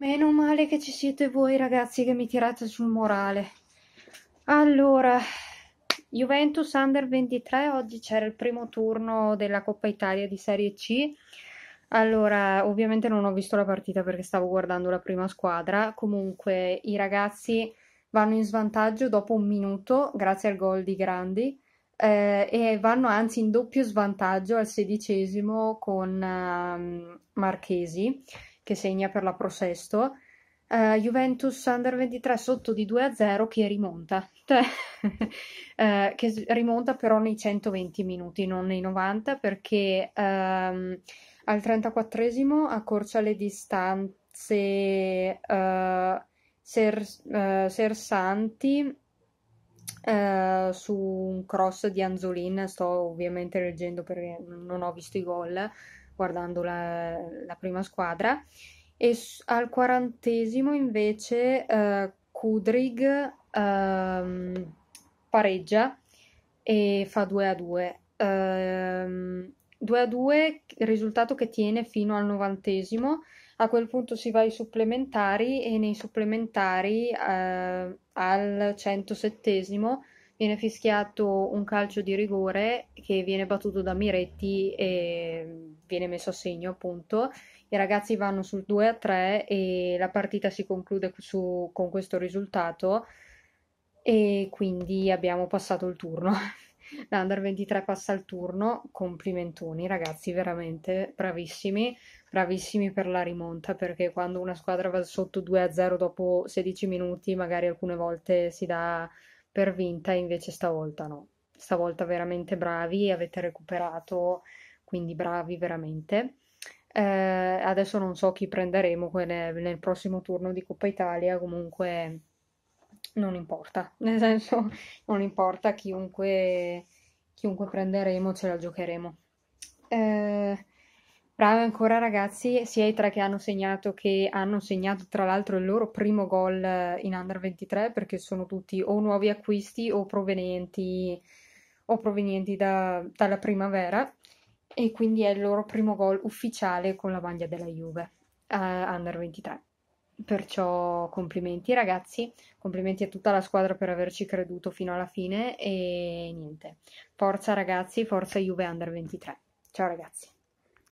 Meno male che ci siete voi ragazzi che mi tirate sul morale. Allora, Juventus Under 23, oggi c'era il primo turno della Coppa Italia di Serie C. Allora, ovviamente non ho visto la partita perché stavo guardando la prima squadra. Comunque, i ragazzi vanno in svantaggio dopo un minuto, grazie al gol di Grandi, eh, e vanno anzi in doppio svantaggio al sedicesimo con uh, Marchesi che segna per la Pro Sesto. Uh, eh, Juventus Under 23 sotto di 2 a 0 che rimonta, uh, che rimonta però nei 120 minuti, non nei 90, perché um, al 34esimo accorcia le distanze uh, Ser, Sersanti su un cross di Anzolin. Sto ovviamente leggendo perché non ho visto i gol guardando la, la prima squadra e al quarantesimo invece eh, Kudrig eh, pareggia e fa 2 a 2 2 ehm, a 2 risultato che tiene fino al novantesimo a quel punto si va ai supplementari e nei supplementari eh, al centosettesimo viene fischiato un calcio di rigore che viene battuto da Miretti e viene messo a segno appunto. I ragazzi vanno sul 2 a 3 e la partita si conclude su, con questo risultato e quindi abbiamo passato il turno. L'Under 23 passa il turno, complimentoni ragazzi, veramente bravissimi, bravissimi per la rimonta perché quando una squadra va sotto 2 a 0 dopo 16 minuti magari alcune volte si dà per vinta, invece stavolta no. Stavolta veramente bravi, avete recuperato, quindi bravi veramente. Eh, adesso non so chi prenderemo nel, prossimo turno di Coppa Italia, comunque non importa, nel senso non importa chiunque, chiunque prenderemo, ce la giocheremo. Eh, Bravo ancora ragazzi, sia i tre che hanno segnato che hanno segnato tra l'altro il loro primo gol eh, in Under 23 perché sono tutti o nuovi acquisti o provenienti, o provenienti da, dalla primavera e quindi è il loro primo gol ufficiale con la maglia della Juve uh, Under 23. Perciò complimenti ragazzi, complimenti a tutta la squadra per averci creduto fino alla fine e niente. Forza ragazzi, forza Juve Under 23. Ciao ragazzi.